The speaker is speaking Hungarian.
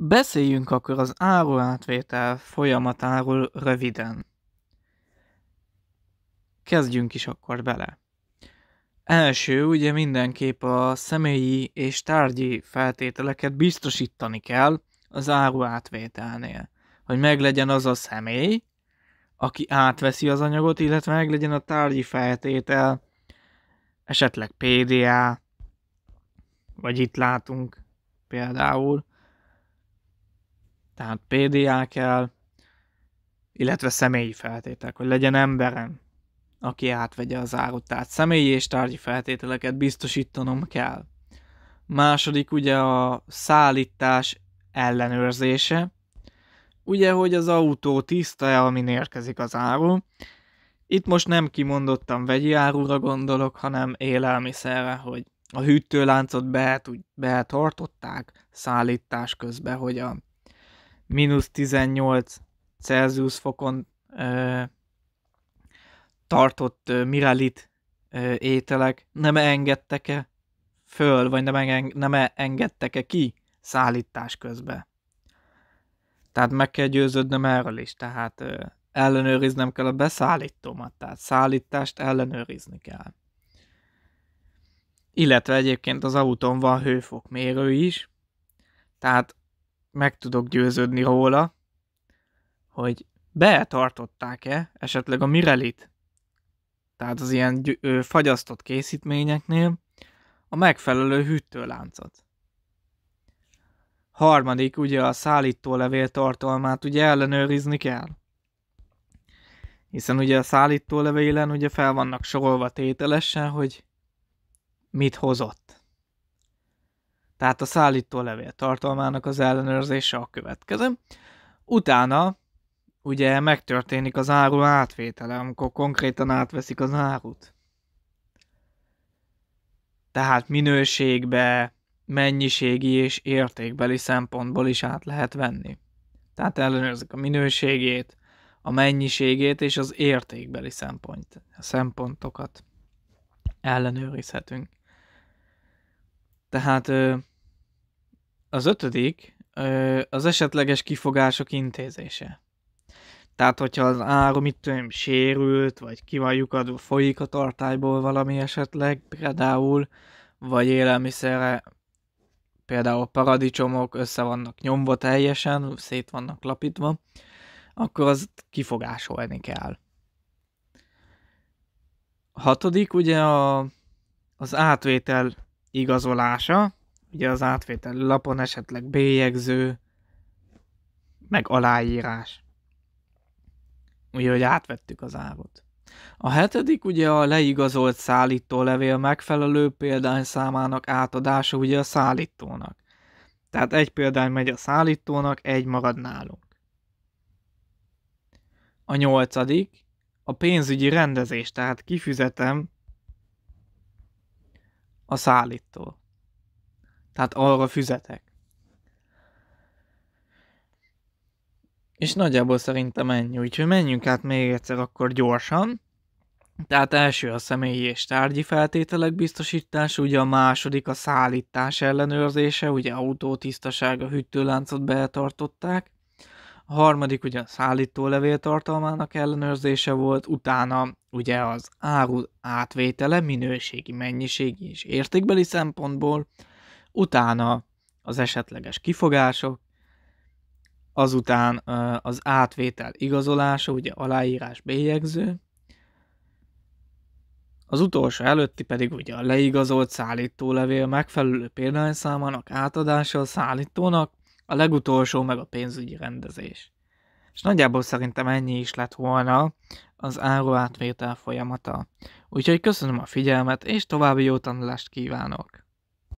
Beszéljünk akkor az áruátvétel folyamatáról röviden. Kezdjünk is akkor bele. Első, ugye mindenképp a személyi és tárgyi feltételeket biztosítani kell az áruátvételnél, hogy meglegyen az a személy, aki átveszi az anyagot, illetve meglegyen a tárgyi feltétel, esetleg PDA, vagy itt látunk például, tehát PDA kell, illetve személyi feltételek, hogy legyen emberem, aki átvegye az árut. Tehát személyi és tárgyi feltételeket biztosítanom kell. Második ugye a szállítás ellenőrzése. Ugye, hogy az autó tiszta-e, amin érkezik az áru. Itt most nem kimondottan vegyi árura gondolok, hanem élelmiszerre, hogy a hűtőláncot be, be tartották szállítás közben, hogy a mínusz 18 Celsius fokon ö, tartott ö, miralit ö, ételek nem engedtek-e föl, vagy nem, eng- nem e-, engedtek-e ki szállítás közben. Tehát meg kell győződnöm erről is, tehát ö, ellenőriznem kell a beszállítómat, tehát szállítást ellenőrizni kell. Illetve egyébként az autón van hőfokmérő is, tehát meg tudok győződni róla, hogy betartották-e esetleg a Mirelit, tehát az ilyen gy- ö, fagyasztott készítményeknél a megfelelő hűtőláncot. Harmadik, ugye a szállítólevél tartalmát ugye ellenőrizni kell. Hiszen ugye a szállítólevélen ugye fel vannak sorolva tételesen, hogy mit hozott tehát a szállító levél tartalmának az ellenőrzése a következő. Utána ugye megtörténik az áru átvétele, amikor konkrétan átveszik az árut. Tehát minőségbe, mennyiségi és értékbeli szempontból is át lehet venni. Tehát ellenőrzik a minőségét, a mennyiségét és az értékbeli szempont, szempontokat ellenőrizhetünk. Tehát az ötödik az esetleges kifogások intézése. Tehát, hogyha az áru, mit tudom, sérült, vagy ki van lyukadva, folyik a tartályból valami esetleg, például, vagy élelmiszerre, például paradicsomok össze vannak nyomva teljesen, szét vannak lapítva, akkor az kifogásolni kell. A hatodik ugye a, az átvétel igazolása, ugye az átvétel lapon esetleg bélyegző, meg aláírás. Ugye, hogy átvettük az árut. A hetedik ugye a leigazolt szállítólevél megfelelő példány számának átadása ugye a szállítónak. Tehát egy példány megy a szállítónak, egy marad nálunk. A nyolcadik a pénzügyi rendezés, tehát kifizetem a szállító. Tehát arra füzetek. És nagyjából szerintem ennyi, úgyhogy menjünk át még egyszer akkor gyorsan. Tehát első a személyi és tárgyi feltételek biztosítása, ugye a második a szállítás ellenőrzése, ugye autó tisztasága, hűtőláncot betartották a harmadik ugye a szállító levél tartalmának ellenőrzése volt, utána ugye az áru átvétele minőségi, mennyiségi és értékbeli szempontból, utána az esetleges kifogások, azután az átvétel igazolása, ugye aláírás bélyegző, az utolsó előtti pedig ugye a leigazolt szállítólevél megfelelő példányszámának átadása a szállítónak, a legutolsó meg a pénzügyi rendezés. És nagyjából szerintem ennyi is lett volna az áruátvétel folyamata. Úgyhogy köszönöm a figyelmet, és további jó tanulást kívánok!